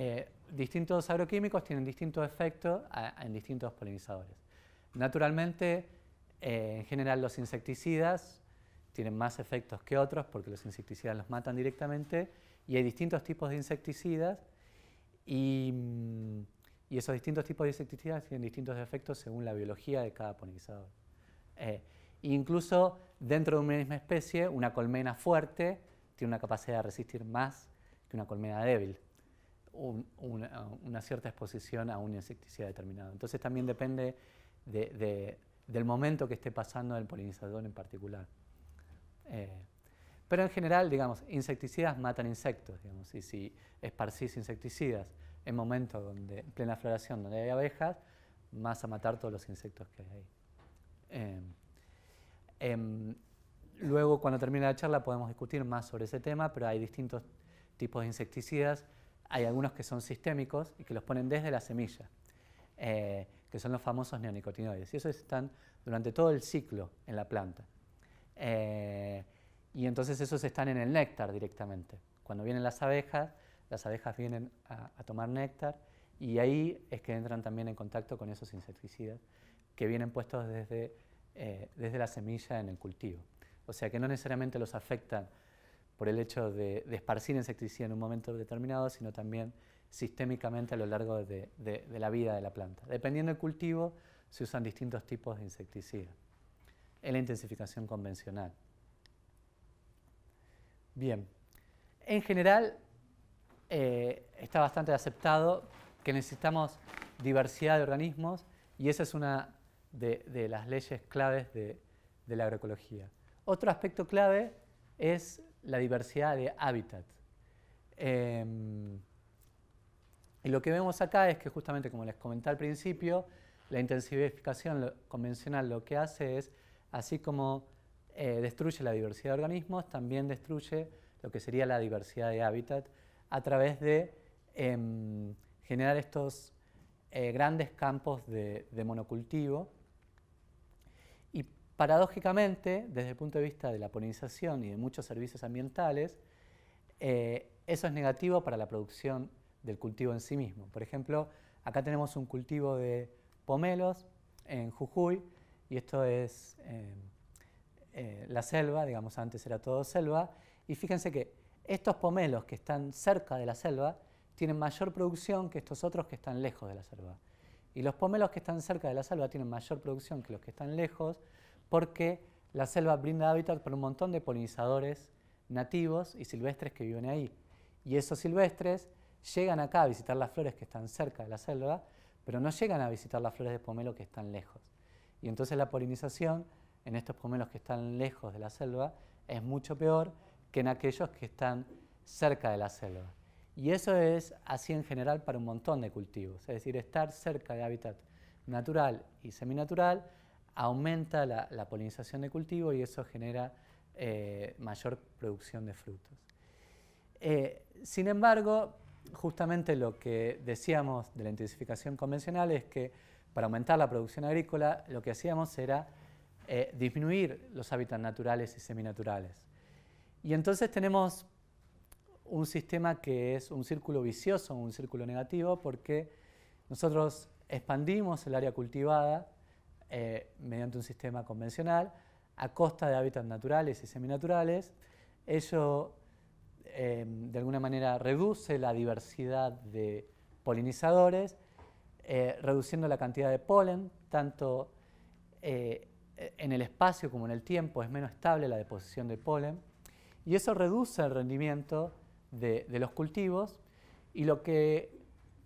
Eh, distintos agroquímicos tienen distintos efectos en distintos polinizadores. Naturalmente, eh, en general los insecticidas tienen más efectos que otros porque los insecticidas los matan directamente y hay distintos tipos de insecticidas y, mm, esos distintos tipos de insecticidas tienen distintos efectos según la biología de cada polinizador. Eh, incluso dentro de una misma especie, una colmena fuerte tiene una capacidad de resistir más que una colmena débil una, cierta exposición a un insecticida determinado. Entonces también depende del momento que esté pasando el polinizador en particular. Eh, pero en general, digamos, insecticidas matan insectos, y si esparcís insecticidas en momentos donde, en plena floración, donde hay abejas, vas a matar todos los insectos que hay ahí. Eh, em, luego, cuando termine la charla, podemos discutir más sobre ese tema, pero hay distintos tipos de insecticidas hay algunos que son sistémicos y que los ponen desde la semilla, eh, que son los famosos neonicotinoides. Y esos están durante todo el ciclo en la planta. Eh, y entonces esos están en el néctar directamente. Cuando vienen las abejas, las abejas vienen a, tomar néctar y ahí es que entran también en contacto con esos insecticidas que vienen puestos desde, eh, desde la semilla en el cultivo. O sea que no necesariamente los afectan por el hecho de, esparcir insecticida en un momento determinado, sino también sistémicamente a lo largo de, la vida de la planta. Dependiendo del cultivo, se usan distintos tipos de insecticida en la intensificación convencional. Bien, en general eh, está bastante aceptado que necesitamos diversidad de organismos y esa es una de, las leyes claves de, la agroecología. Otro aspecto clave es la diversidad de hábitat. Em, y lo que vemos acá es que justamente, como les comenté al principio, la intensificación convencional lo que hace es, así como eh, destruye la diversidad de organismos, también destruye lo que sería la diversidad de hábitat a través de em, generar estos eh, grandes campos de monocultivo Paradójicamente, desde el punto de vista de la polinización y de muchos servicios ambientales, eh, eso es negativo para la producción del cultivo en sí mismo. Por ejemplo, acá tenemos un cultivo de pomelos en Jujuy, y esto es eh, eh, la selva, digamos, antes era todo selva, y fíjense que estos pomelos que están cerca de la selva tienen mayor producción que estos otros que están lejos de la selva. Y los pomelos que están cerca de la selva tienen mayor producción que los que están lejos, porque la selva brinda hábitat para un montón de polinizadores nativos y silvestres que viven ahí. Y esos silvestres llegan acá a visitar las flores que están cerca de la selva, pero no llegan a visitar las flores de pomelo que están lejos. Y entonces la polinización en estos pomelos que están lejos de la selva es mucho peor que en aquellos que están cerca de la selva. Y eso es así en general para un montón de cultivos, es decir, estar cerca de hábitat natural y seminatural aumenta la, polinización de cultivo y eso genera eh, mayor producción de frutos. Eh, sin embargo, justamente lo que decíamos de la intensificación convencional es que para aumentar la producción agrícola lo que hacíamos era eh, disminuir los hábitats naturales y seminaturales. Y entonces tenemos un sistema que es un círculo vicioso, un círculo negativo, porque nosotros expandimos el área cultivada, eh, mediante un sistema convencional, a costa de hábitats naturales y seminaturales. Ello, em, de alguna manera, reduce la diversidad de polinizadores, eh, reduciendo la cantidad de polen, tanto eh, en el espacio como en el tiempo es menos estable la deposición de polen, y eso reduce el rendimiento de, de los cultivos, y lo que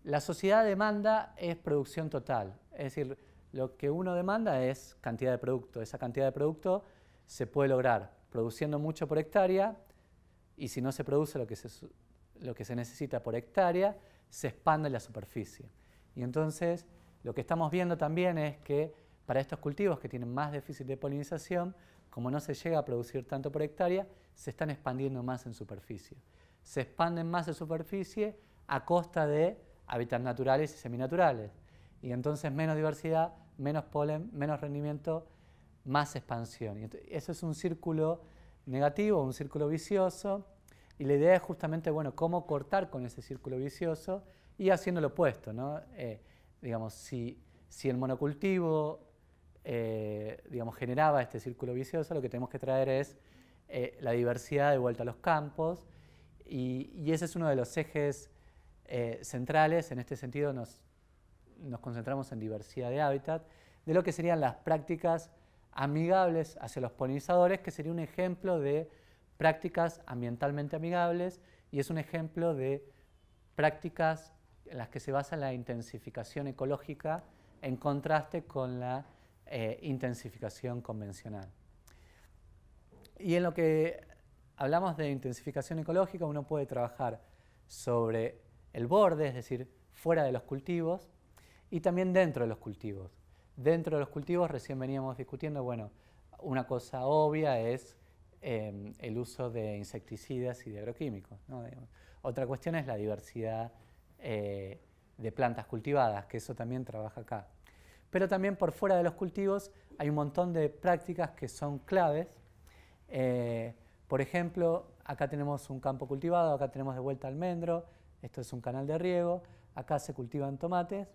la sociedad demanda es producción total, es decir, lo que uno demanda es cantidad de producto. Esa cantidad de producto se puede lograr produciendo mucho por hectárea y si no se produce lo que se, lo que se necesita por hectárea, se expande la superficie. Y entonces lo que estamos viendo también es que para estos cultivos que tienen más déficit de polinización, como no se llega a producir tanto por hectárea, se están expandiendo más en superficie. Se expanden más en superficie a costa de hábitats naturales y seminaturales. Y entonces menos diversidad, menos polen, menos rendimiento, más expansión. Y eso es un círculo negativo, un círculo vicioso, y la idea es justamente, bueno, cómo cortar con ese círculo vicioso y haciendo lo opuesto, eh, digamos, si, si el monocultivo, eh, digamos, generaba este círculo vicioso, lo que tenemos que traer es eh, la diversidad de vuelta a los campos, y, y, ese es uno de los ejes centrales, en este sentido nos, nos concentramos en diversidad de hábitat, de lo que serían las prácticas amigables hacia los polinizadores, que sería un ejemplo de prácticas ambientalmente amigables y es un ejemplo de prácticas en las que se basa la intensificación ecológica en contraste con la eh, intensificación convencional. Y en lo que hablamos de intensificación ecológica, uno puede trabajar sobre el borde, es decir, fuera de los cultivos, y también dentro de los cultivos. Dentro de los cultivos recién veníamos discutiendo, bueno, una cosa obvia es em, el uso de insecticidas y de agroquímicos. Otra cuestión es la diversidad eh, de plantas cultivadas, que eso también trabaja acá. Pero también por fuera de los cultivos hay un montón de prácticas que son claves. Eh, por ejemplo, acá tenemos un campo cultivado, acá tenemos de vuelta almendro, esto es un canal de riego, acá se cultivan tomates,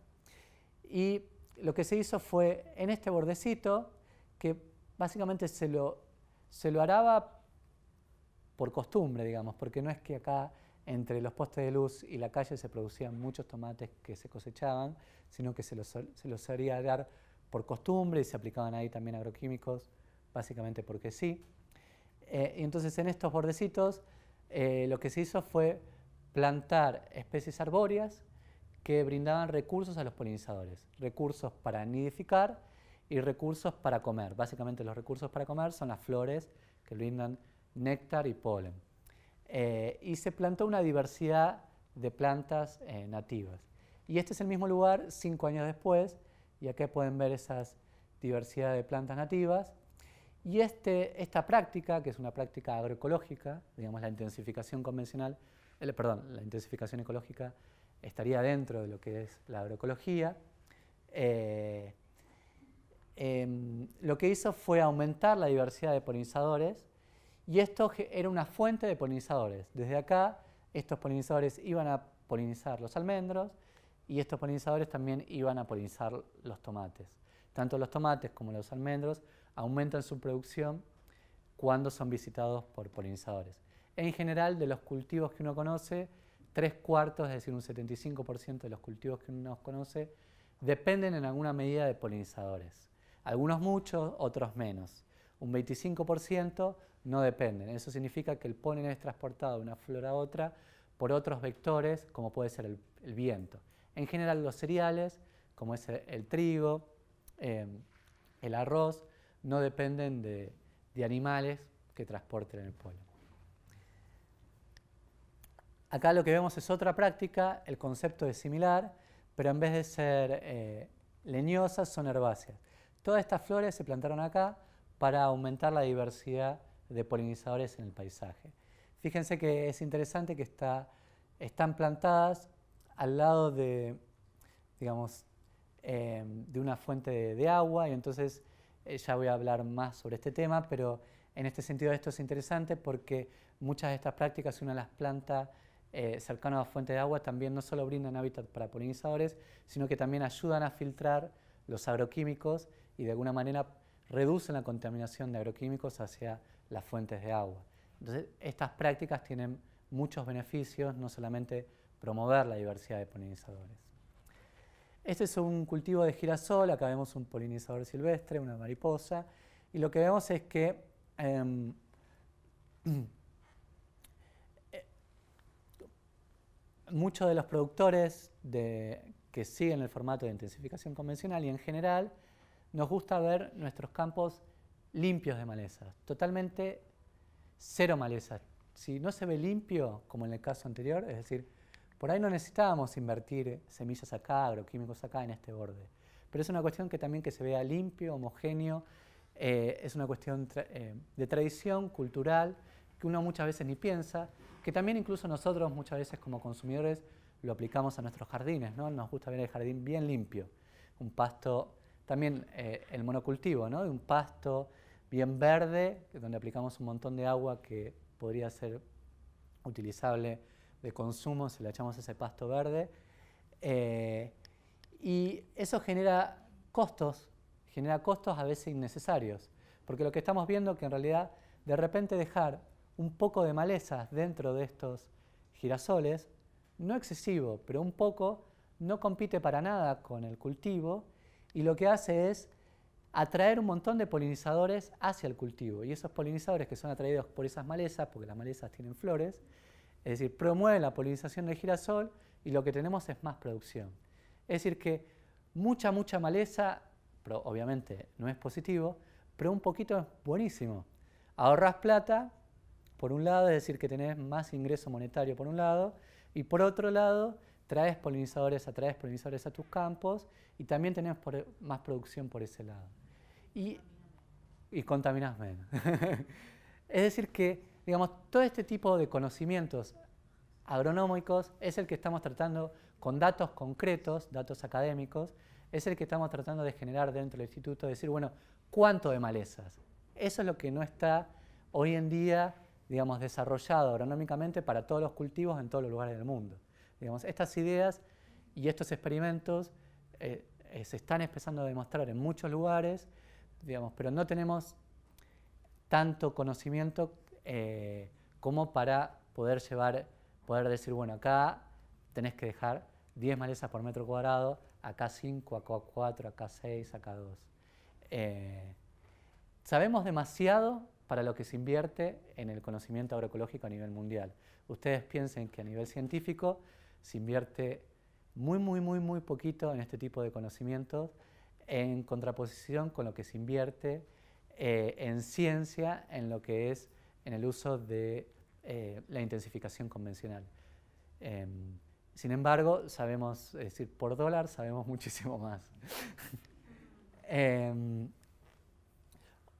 y lo que se hizo fue en este bordecito, que básicamente se lo, se araba por costumbre, digamos, porque no es que acá entre los postes de luz y la calle se producían muchos tomates que se cosechaban, sino que se los, se los haría dar por costumbre y se aplicaban ahí también agroquímicos, básicamente porque sí. Eh, y entonces en estos bordecitos eh, lo que se hizo fue plantar especies arbóreas que brindaban recursos a los polinizadores, recursos para nidificar y recursos para comer. Básicamente los recursos para comer son las flores que brindan néctar y polen. Eh, y se plantó una diversidad de plantas eh, nativas. Y este es el mismo lugar cinco años después, y aquí pueden ver esas diversidad de plantas nativas. Y este, esta práctica, que es una práctica agroecológica, digamos la intensificación convencional, eh, perdón, la intensificación ecológica estaría dentro de lo que es la agroecología. Eh, em, lo que hizo fue aumentar la diversidad de polinizadores y esto era una fuente de polinizadores. Desde acá, estos polinizadores iban a polinizar los almendros y estos polinizadores también iban a polinizar los tomates. Tanto los tomates como los almendros aumentan su producción cuando son visitados por polinizadores. En general, de los cultivos que uno conoce, tres cuartos, es decir, un 75% de los cultivos que uno conoce, dependen en alguna medida de polinizadores. Algunos muchos, otros menos. Un 25% no dependen. Eso significa que el polen es transportado de una flor a otra por otros vectores, como puede ser el, viento. En general los cereales, como es el, trigo, em, el arroz, no dependen de, de animales que transporten el polen. Acá lo que vemos es otra práctica, el concepto es similar, pero en vez de ser eh, leñosas, son herbáceas. Todas estas flores se plantaron acá para aumentar la diversidad de polinizadores en el paisaje. Fíjense que es interesante que están plantadas al lado de, digamos, eh, de una fuente de, agua, y entonces eh, ya voy a hablar más sobre este tema, pero en este sentido esto es interesante porque muchas de estas prácticas de las planta eh, cercano a fuentes de agua también no solo brindan hábitat para polinizadores, sino que también ayudan a filtrar los agroquímicos y de alguna manera reducen la contaminación de agroquímicos hacia las fuentes de agua. Entonces, estas prácticas tienen muchos beneficios, no solamente promover la diversidad de polinizadores. Este es un cultivo de girasol, acá vemos un polinizador silvestre, una mariposa, y lo que vemos es que em, muchos de los productores que siguen el formato de intensificación convencional y en general nos gusta ver nuestros campos limpios de malezas, totalmente cero malezas. Si no se ve limpio, como en el caso anterior, es decir, por ahí no necesitábamos invertir semillas acá, agroquímicos acá, en este borde. Pero es una cuestión que también que se vea limpio, homogéneo, eh, es una cuestión eh, de tradición cultural que uno muchas veces ni piensa, que también incluso nosotros muchas veces como consumidores lo aplicamos a nuestros jardines, ¿no? Nos gusta ver el jardín bien limpio, un pasto, también eh, el monocultivo, ¿no? Un pasto bien verde, donde aplicamos un montón de agua que podría ser utilizable de consumo si le echamos ese pasto verde. Eh, y eso genera costos, genera costos a veces innecesarios, porque lo que estamos viendo es que en realidad de repente dejar un poco de malezas dentro de estos girasoles, no excesivo, pero un poco, no compite para nada con el cultivo y lo que hace es atraer un montón de polinizadores hacia el cultivo. Y esos polinizadores que son atraídos por esas malezas, porque las malezas tienen flores, es decir, promueven la polinización del girasol y lo que tenemos es más producción. Es decir, que mucha, mucha maleza, pero obviamente no es positivo, pero un poquito es buenísimo. Ahorras plata por un lado, es decir, que tenés más ingreso monetario por un lado, y por otro lado, traes polinizadores, atraes polinizadores a tus campos y también tenés más producción por ese lado. Y, y contaminás menos. es decir, que digamos, todo este tipo de conocimientos agronómicos es el que estamos tratando con datos concretos, datos académicos, es el que estamos tratando de generar dentro del instituto, decir, bueno, ¿cuánto de malezas? Eso es lo que no está hoy en día digamos, desarrollado agronómicamente para todos los cultivos en todos los lugares del mundo. Digamos, estas ideas y estos experimentos eh, eh, se están empezando a demostrar en muchos lugares, digamos, pero no tenemos tanto conocimiento eh, como para poder llevar, poder decir, bueno, acá tenés que dejar 10 malezas por metro cuadrado, acá 5, acá 4, acá 6, acá 2. sabemos demasiado para lo que se invierte en el conocimiento agroecológico a nivel mundial. Ustedes piensen que a nivel científico se invierte muy, muy, muy, muy poquito en este tipo de conocimientos en contraposición con lo que se invierte eh, en ciencia, en lo que es en el uso de eh, la intensificación convencional. Em, sin embargo, sabemos, es decir, por dólar sabemos muchísimo más. Em,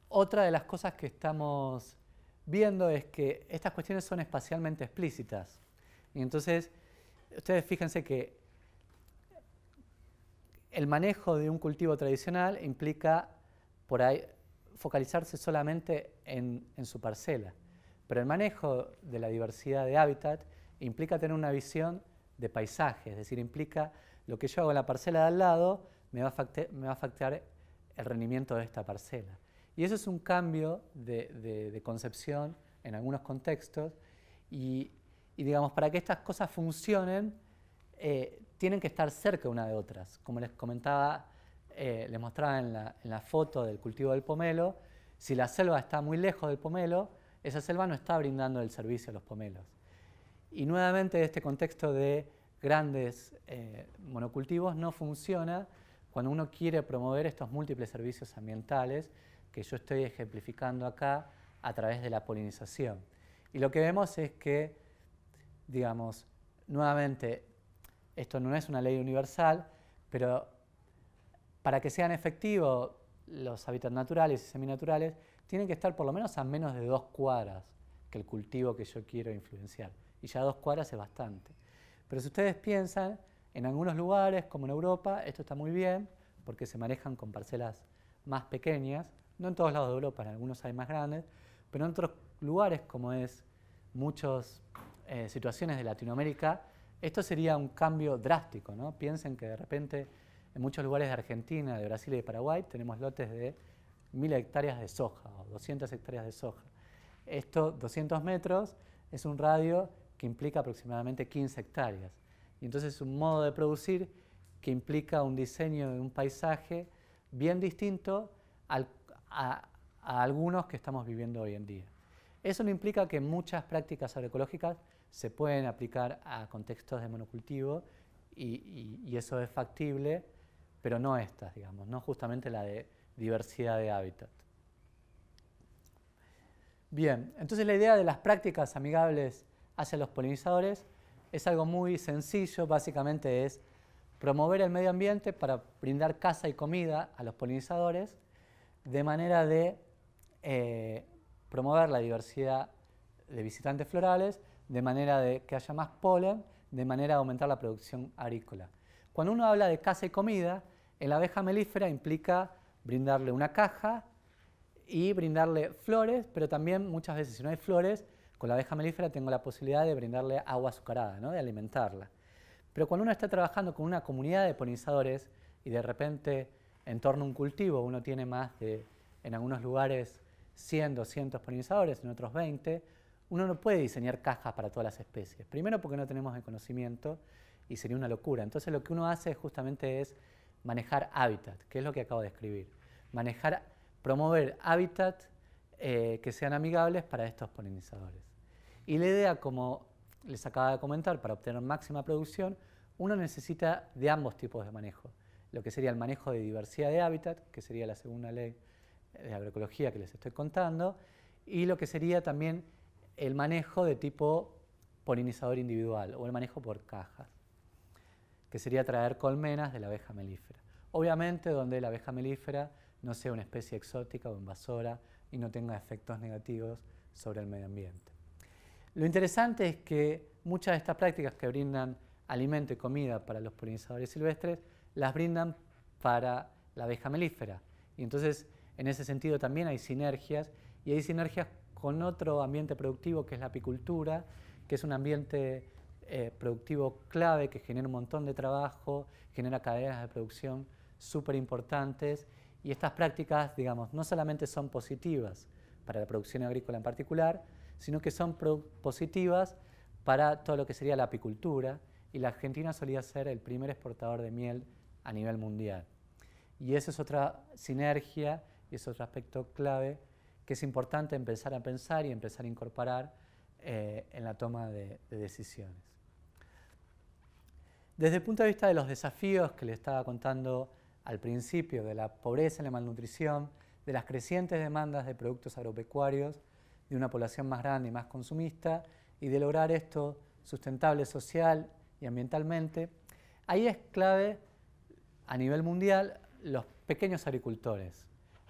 otra de las cosas que estamos viendo es que estas cuestiones son espacialmente explícitas. Y entonces, ustedes fíjense que el manejo de un cultivo tradicional implica por ahí focalizarse solamente en, su parcela. Pero el manejo de la diversidad de hábitat implica tener una visión de paisaje, es decir, implica lo que yo hago en la parcela de al lado me va a, me va a afectar el rendimiento de esta parcela. Y eso es un cambio de, concepción en algunos contextos. Y, digamos, para que estas cosas funcionen, eh, tienen que estar cerca una de otras. Como les comentaba, eh, les mostraba en la, foto del cultivo del pomelo, si la selva está muy lejos del pomelo, esa selva no está brindando el servicio a los pomelos. Y nuevamente este contexto de grandes eh, monocultivos no funciona cuando uno quiere promover estos múltiples servicios ambientales que yo estoy ejemplificando acá a través de la polinización. Y lo que vemos es que, digamos, nuevamente, esto no es una ley universal, pero para que sean efectivos los hábitats naturales y seminaturales, tienen que estar por lo menos a menos de dos cuadras que el cultivo que yo quiero influenciar. Y ya dos cuadras es bastante. Pero si ustedes piensan, en algunos lugares, como en Europa, esto está muy bien, porque se manejan con parcelas más pequeñas, no en todos lados de Europa, en algunos hay más grandes, pero en otros lugares, como es muchas eh, situaciones de Latinoamérica, esto sería un cambio drástico. ¿no? Piensen que de repente en muchos lugares de Argentina, de Brasil y de Paraguay tenemos lotes de 1000 hectáreas de soja o 200 hectáreas de soja. Esto, 200 metros, es un radio que implica aproximadamente 15 hectáreas. Y entonces es un modo de producir que implica un diseño de un paisaje bien distinto al a, algunos que estamos viviendo hoy en día. Eso no implica que muchas prácticas agroecológicas se pueden aplicar a contextos de monocultivo y, y, eso es factible, pero no estas, digamos, no justamente la de diversidad de hábitat. Bien, entonces la idea de las prácticas amigables hacia los polinizadores es algo muy sencillo, básicamente es promover el medio ambiente para brindar casa y comida a los polinizadores de manera de eh, promover la diversidad de visitantes florales, de manera de que haya más polen, de manera de aumentar la producción agrícola. Cuando uno habla de casa y comida, en la abeja melífera implica brindarle una caja y brindarle flores, pero también muchas veces si no hay flores, con la abeja melífera tengo la posibilidad de brindarle agua azucarada, ¿no? de alimentarla. Pero cuando uno está trabajando con una comunidad de polinizadores y de repente en torno a un cultivo. Uno tiene más de, en algunos lugares, 100, 200 polinizadores, en otros 20. Uno no puede diseñar cajas para todas las especies. Primero porque no tenemos el conocimiento y sería una locura. Entonces lo que uno hace justamente es manejar hábitat, que es lo que acabo de escribir. Manejar, promover hábitat eh, que sean amigables para estos polinizadores. Y la idea, como les acaba de comentar, para obtener máxima producción, uno necesita de ambos tipos de manejo lo que sería el manejo de diversidad de hábitat, que sería la segunda ley de agroecología que les estoy contando, y lo que sería también el manejo de tipo polinizador individual o el manejo por cajas, que sería traer colmenas de la abeja melífera. Obviamente donde la abeja melífera no sea una especie exótica o invasora y no tenga efectos negativos sobre el medio ambiente. Lo interesante es que muchas de estas prácticas que brindan alimento y comida para los polinizadores silvestres las brindan para la abeja melífera. Y entonces, en ese sentido también hay sinergias, y hay sinergias con otro ambiente productivo que es la apicultura, que es un ambiente eh, productivo clave que genera un montón de trabajo, genera cadenas de producción súper importantes, y estas prácticas, digamos, no solamente son positivas para la producción agrícola en particular, sino que son positivas para todo lo que sería la apicultura, y la Argentina solía ser el primer exportador de miel a nivel mundial. Y esa es otra sinergia y es otro aspecto clave que es importante empezar a pensar y empezar a incorporar eh, en la toma de, decisiones. Desde el punto de vista de los desafíos que le estaba contando al principio, de la pobreza y la malnutrición, de las crecientes demandas de productos agropecuarios, de una población más grande y más consumista, y de lograr esto sustentable social y ambientalmente, ahí es clave a nivel mundial los pequeños agricultores.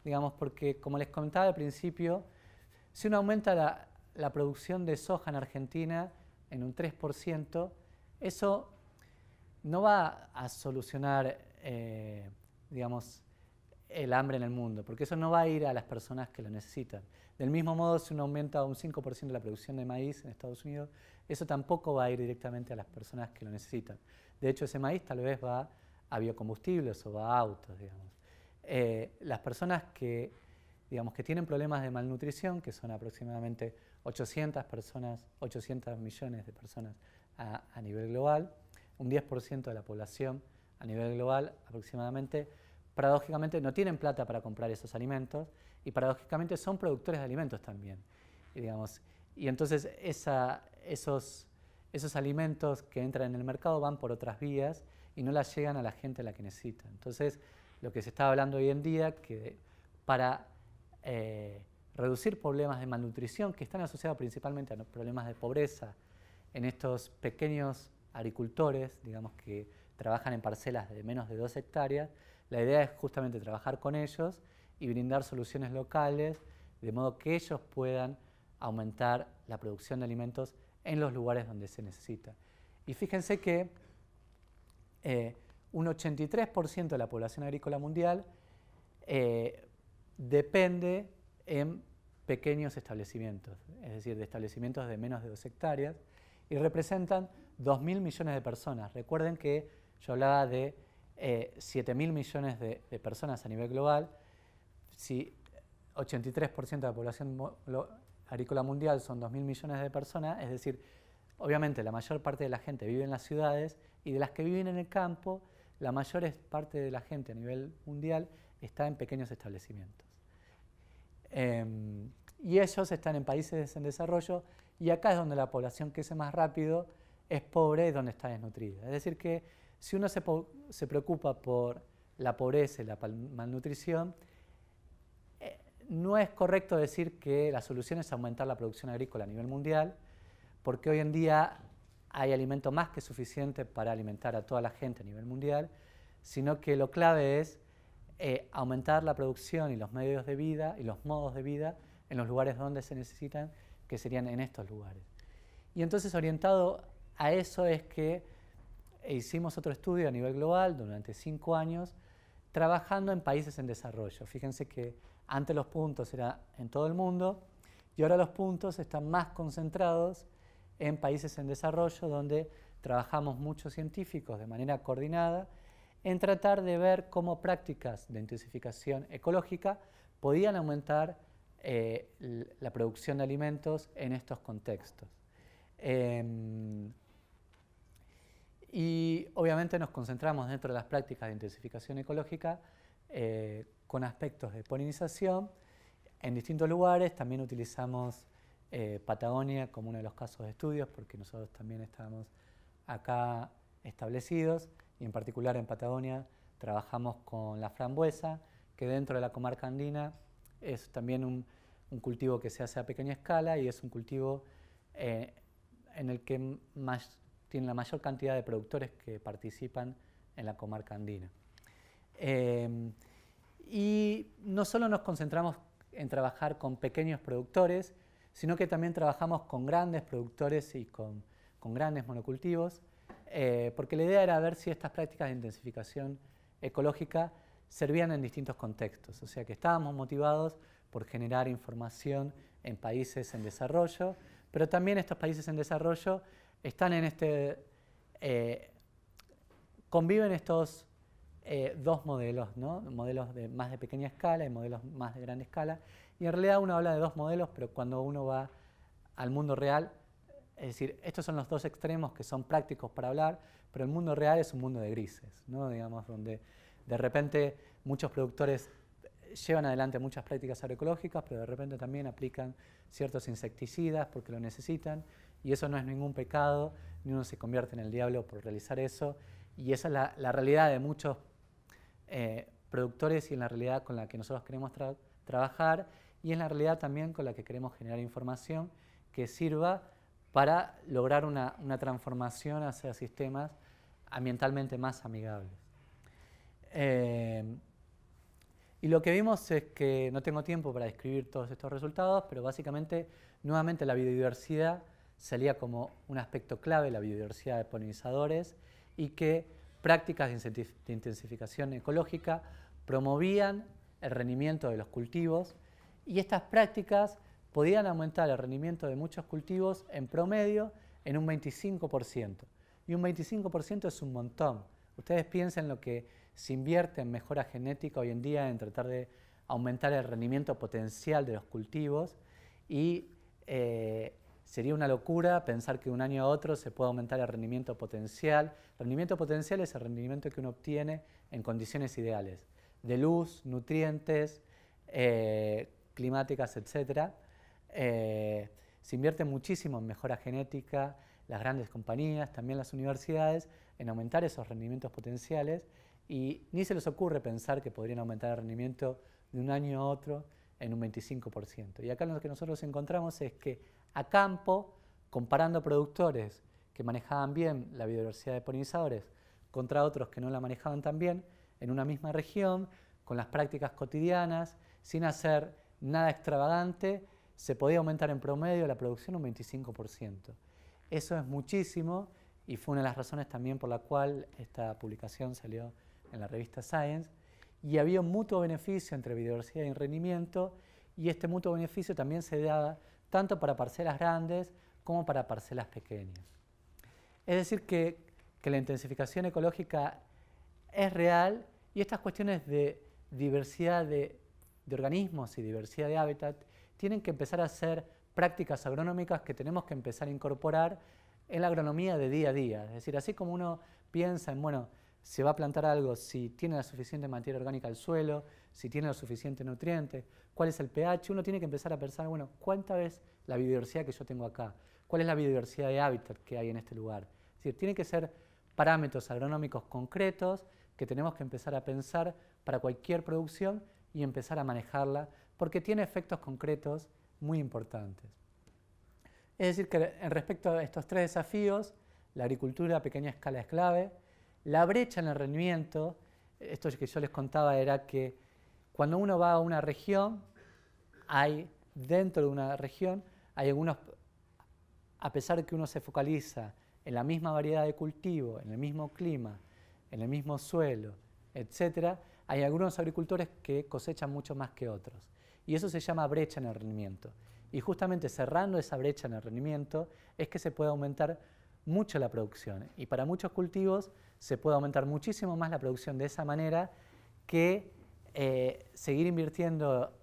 Digamos, porque como les comentaba al principio, si uno aumenta la, producción de soja en Argentina en un 3%, eso no va a solucionar, eh, digamos, el hambre en el mundo, porque eso no va a ir a las personas que lo necesitan. Del mismo modo, si uno aumenta un 5% la producción de maíz en Estados Unidos, eso tampoco va a ir directamente a las personas que lo necesitan. De hecho, ese maíz tal vez va a biocombustibles o a autos, digamos. Eh, las personas que, digamos, que tienen problemas de malnutrición, que son aproximadamente 800 personas, 800 millones de personas a, nivel global, un 10% de la población a nivel global aproximadamente, paradójicamente no tienen plata para comprar esos alimentos y paradójicamente son productores de alimentos también. Y, entonces esos alimentos que entran en el mercado van por otras vías y no las llegan a la gente a la que necesita. Entonces, lo que se está hablando hoy en día, que para eh, reducir problemas de malnutrición que están asociados principalmente a problemas de pobreza en estos pequeños agricultores, digamos que trabajan en parcelas de menos de dos hectáreas, la idea es justamente trabajar con ellos y brindar soluciones locales de modo que ellos puedan aumentar la producción de alimentos en los lugares donde se necesita. Y fíjense que eh, un 83% de la población agrícola mundial eh, depende en pequeños establecimientos, es decir, de establecimientos de menos de 2 hectáreas, y representan 2.000 millones de personas. Recuerden que yo hablaba de 7.000 eh, millones de, de, personas a nivel global. Si 83% de la población agrícola mundial son 2.000 millones de personas, es decir, obviamente la mayor parte de la gente vive en las ciudades, y de las que viven en el campo, la mayor parte de la gente a nivel mundial está en pequeños establecimientos. Em, y ellos están en países en desarrollo y acá es donde la población crece más rápido, es pobre, y donde está desnutrida. Es decir que si uno se, se preocupa por la pobreza y la malnutrición, eh, no es correcto decir que la solución es aumentar la producción agrícola a nivel mundial, porque hoy en día hay alimento más que suficiente para alimentar a toda la gente a nivel mundial, sino que lo clave es eh, aumentar la producción y los medios de vida y los modos de vida en los lugares donde se necesitan, que serían en estos lugares. Y entonces orientado a eso es que hicimos otro estudio a nivel global durante cinco años, trabajando en países en desarrollo. Fíjense que antes los puntos eran en todo el mundo y ahora los puntos están más concentrados en países en desarrollo donde trabajamos muchos científicos de manera coordinada en tratar de ver cómo prácticas de intensificación ecológica podían aumentar eh, la producción de alimentos en estos contextos. Em, y obviamente nos concentramos dentro de las prácticas de intensificación ecológica eh, con aspectos de polinización. En distintos lugares también utilizamos eh, Patagonia como uno de los casos de estudios, porque nosotros también estamos acá establecidos y en particular en Patagonia trabajamos con la frambuesa, que dentro de la comarca andina es también un, cultivo que se hace a pequeña escala y es un cultivo eh, en el que tiene la mayor cantidad de productores que participan en la comarca andina. Eh, y no solo nos concentramos en trabajar con pequeños productores, sino que también trabajamos con grandes productores y con, grandes monocultivos, eh, porque la idea era ver si estas prácticas de intensificación ecológica servían en distintos contextos, o sea que estábamos motivados por generar información en países en desarrollo, pero también estos países en desarrollo están en este, eh, conviven estos eh, dos modelos, modelos de, más de pequeña escala y modelos más de gran escala, y en realidad uno habla de dos modelos, pero cuando uno va al mundo real, es decir, estos son los dos extremos que son prácticos para hablar, pero el mundo real es un mundo de grises, ¿no? digamos, donde de repente muchos productores llevan adelante muchas prácticas agroecológicas, pero de repente también aplican ciertos insecticidas porque lo necesitan, y eso no es ningún pecado, ni uno se convierte en el diablo por realizar eso, y esa es la, realidad de muchos eh, productores y en la realidad con la que nosotros queremos trabajar, y es la realidad también con la que queremos generar información que sirva para lograr una, transformación hacia sistemas ambientalmente más amigables. Eh, y lo que vimos es que no tengo tiempo para describir todos estos resultados, pero básicamente nuevamente la biodiversidad salía como un aspecto clave, la biodiversidad de polinizadores, y que prácticas de intensificación ecológica promovían el rendimiento de los cultivos y estas prácticas podían aumentar el rendimiento de muchos cultivos en promedio en un 25%. Y un 25% es un montón. Ustedes piensen lo que se invierte en mejora genética hoy en día, en tratar de aumentar el rendimiento potencial de los cultivos y eh, sería una locura pensar que de un año a otro se puede aumentar el rendimiento potencial. rendimiento potencial es el rendimiento que uno obtiene en condiciones ideales, de luz, nutrientes, eh, climáticas, etc. Eh, se invierte muchísimo en mejora genética, las grandes compañías, también las universidades, en aumentar esos rendimientos potenciales y ni se les ocurre pensar que podrían aumentar el rendimiento de un año a otro en un 25%. Y acá lo que nosotros encontramos es que a campo, comparando productores que manejaban bien la biodiversidad de polinizadores contra otros que no la manejaban tan bien, en una misma región, con las prácticas cotidianas, sin hacer nada extravagante, se podía aumentar en promedio la producción un 25%. Eso es muchísimo y fue una de las razones también por la cual esta publicación salió en la revista Science y había un mutuo beneficio entre biodiversidad y rendimiento y este mutuo beneficio también se daba tanto para parcelas grandes como para parcelas pequeñas. Es decir, que, que la intensificación ecológica es real y estas cuestiones de diversidad de de organismos y diversidad de hábitat, tienen que empezar a hacer prácticas agronómicas que tenemos que empezar a incorporar en la agronomía de día a día. Es decir, así como uno piensa en, bueno, se va a plantar algo si tiene la suficiente materia orgánica al suelo, si tiene lo suficiente nutriente, cuál es el pH, uno tiene que empezar a pensar, bueno, ¿cuánta es la biodiversidad que yo tengo acá? ¿Cuál es la biodiversidad de hábitat que hay en este lugar? Es decir, tienen que ser parámetros agronómicos concretos que tenemos que empezar a pensar para cualquier producción y empezar a manejarla porque tiene efectos concretos muy importantes. Es decir, que respecto a estos tres desafíos, la agricultura a pequeña escala es clave, la brecha en el rendimiento, esto que yo les contaba era que cuando uno va a una región, hay dentro de una región, hay algunos, a pesar de que uno se focaliza en la misma variedad de cultivo, en el mismo clima, en el mismo suelo, etcétera, hay algunos agricultores que cosechan mucho más que otros. Y eso se llama brecha en el rendimiento. Y justamente cerrando esa brecha en el rendimiento es que se puede aumentar mucho la producción. Y para muchos cultivos se puede aumentar muchísimo más la producción de esa manera que eh, seguir invirtiendo,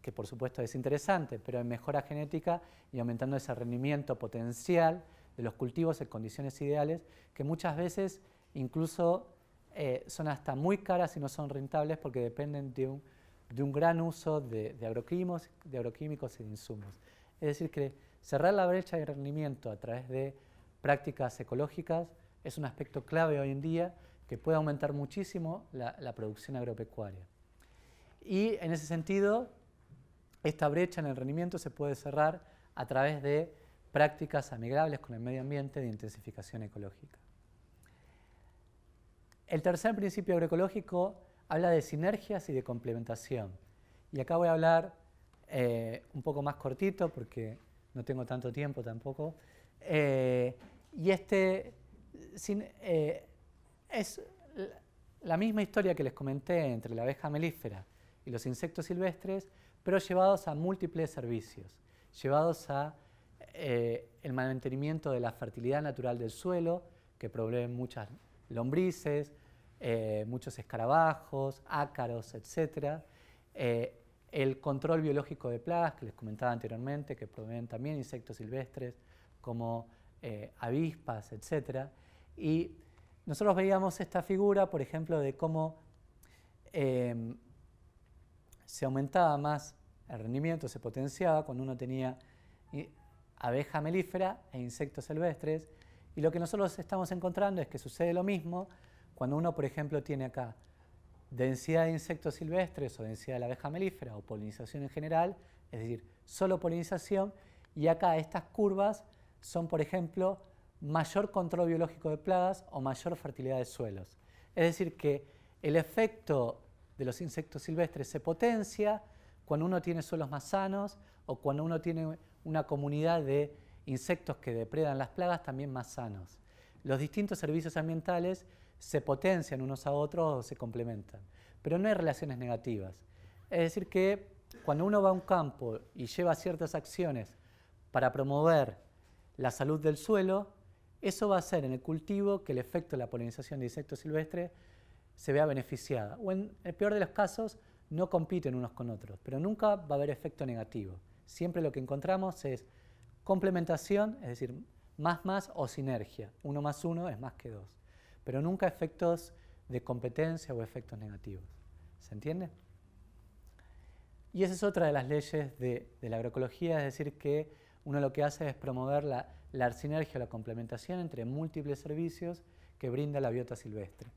que por supuesto es interesante, pero en mejora genética y aumentando ese rendimiento potencial de los cultivos en condiciones ideales, que muchas veces incluso eh, son hasta muy caras y no son rentables porque dependen de un, gran uso de, agroquímicos, de agroquímicos y de insumos. Es decir, que cerrar la brecha de rendimiento a través de prácticas ecológicas es un aspecto clave hoy en día que puede aumentar muchísimo la, la producción agropecuaria. Y en ese sentido, esta brecha en el rendimiento se puede cerrar a través de prácticas amigables con el medio ambiente de intensificación ecológica. El tercer principio agroecológico habla de sinergias y de complementación. Y acá voy a hablar eh, un poco más cortito porque no tengo tanto tiempo tampoco. Eh, y este eh, es la misma historia que les comenté entre la abeja melífera y los insectos silvestres, pero llevados a múltiples servicios, llevados a el mantenimiento de la fertilidad natural del suelo, que proveen muchas lombrices, eh, muchos escarabajos, ácaros, etc. Eh, el control biológico de plagas, que les comentaba anteriormente, que proveen también insectos silvestres como eh, avispas, etc. Y nosotros veíamos esta figura, por ejemplo, de cómo em, se aumentaba más el rendimiento, se potenciaba cuando uno tenía abeja melífera e insectos silvestres. Y lo que nosotros estamos encontrando es que sucede lo mismo, cuando uno, por ejemplo, tiene acá densidad de insectos silvestres o densidad de la abeja melífera o polinización en general, es decir, solo polinización, y acá estas curvas son, por ejemplo, mayor control biológico de plagas o mayor fertilidad de suelos. Es decir, que el efecto de los insectos silvestres se potencia cuando uno tiene suelos más sanos o cuando uno tiene una comunidad de insectos que depredan las plagas también más sanos. Los distintos servicios ambientales se potencian unos a otros o se complementan. Pero no hay relaciones negativas. Es decir, que cuando uno va a un campo y lleva ciertas acciones para promover la salud del suelo, eso va a hacer en el cultivo que el efecto de la polinización de insectos silvestres se vea beneficiada. O en el peor de los casos, no compiten unos con otros, pero nunca va a haber efecto negativo. Siempre lo que encontramos es complementación, es decir, más más o sinergia. Uno más uno es más que dos pero nunca efectos de competencia o efectos negativos. ¿Se entiende? Y esa es otra de las leyes de, la agroecología, es decir, que uno lo que hace es promover la, la sinergia la complementación entre múltiples servicios que brinda la biota silvestre.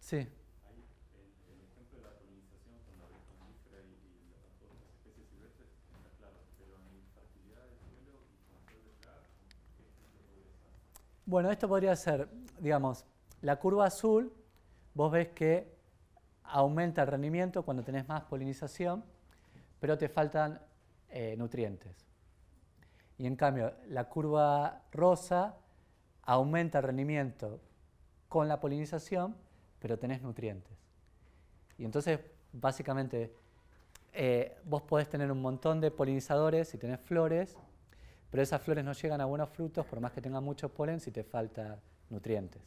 Sí. Bueno, esto podría ser, digamos, la curva azul, vos ves que aumenta el rendimiento cuando tenés más polinización, pero te faltan eh, nutrientes. Y en cambio, la curva rosa aumenta el rendimiento con la polinización, pero tenés nutrientes. Y entonces, básicamente, eh, vos podés tener un montón de polinizadores si tenés flores, pero esas flores no llegan a buenos frutos por más que tengan mucho polen si te falta nutrientes.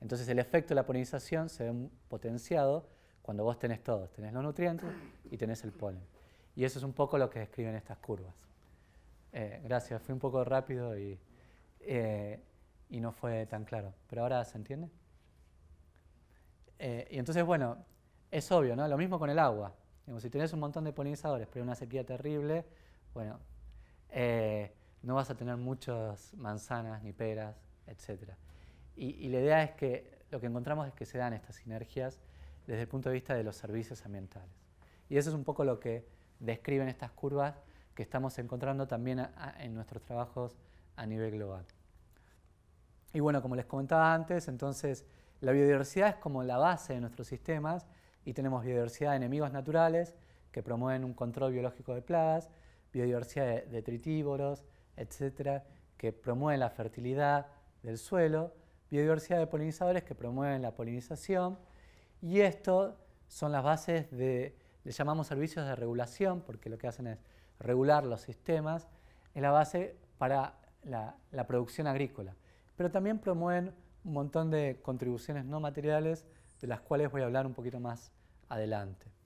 Entonces el efecto de la polinización se ve potenciado cuando vos tenés todos, tenés los nutrientes y tenés el polen. Y eso es un poco lo que describen estas curvas. Eh, gracias, fui un poco rápido eh, y, no fue tan claro, pero ahora se entiende. Eh, y entonces, bueno, es obvio, ¿no? Lo mismo con el agua. si tenés un montón de polinizadores, pero hay una sequía terrible, bueno, no vas a tener muchas manzanas ni peras, etc. Y, la idea es que lo que encontramos es que se dan estas sinergias desde el punto de vista de los servicios ambientales. Y eso es un poco lo que describen estas curvas que estamos encontrando también en nuestros trabajos a nivel global. Y bueno, como les comentaba antes, entonces la biodiversidad es como la base de nuestros sistemas y tenemos biodiversidad de enemigos naturales que promueven un control biológico de plagas, biodiversidad de detritívoros, etcétera, que promueven la fertilidad del suelo, biodiversidad de polinizadores que promueven la polinización, y esto son las bases de, le llamamos servicios de regulación, porque lo que hacen es regular los sistemas, es la base para la, la producción agrícola. Pero también promueven un montón de contribuciones no materiales, de las cuales voy a hablar un poquito más adelante.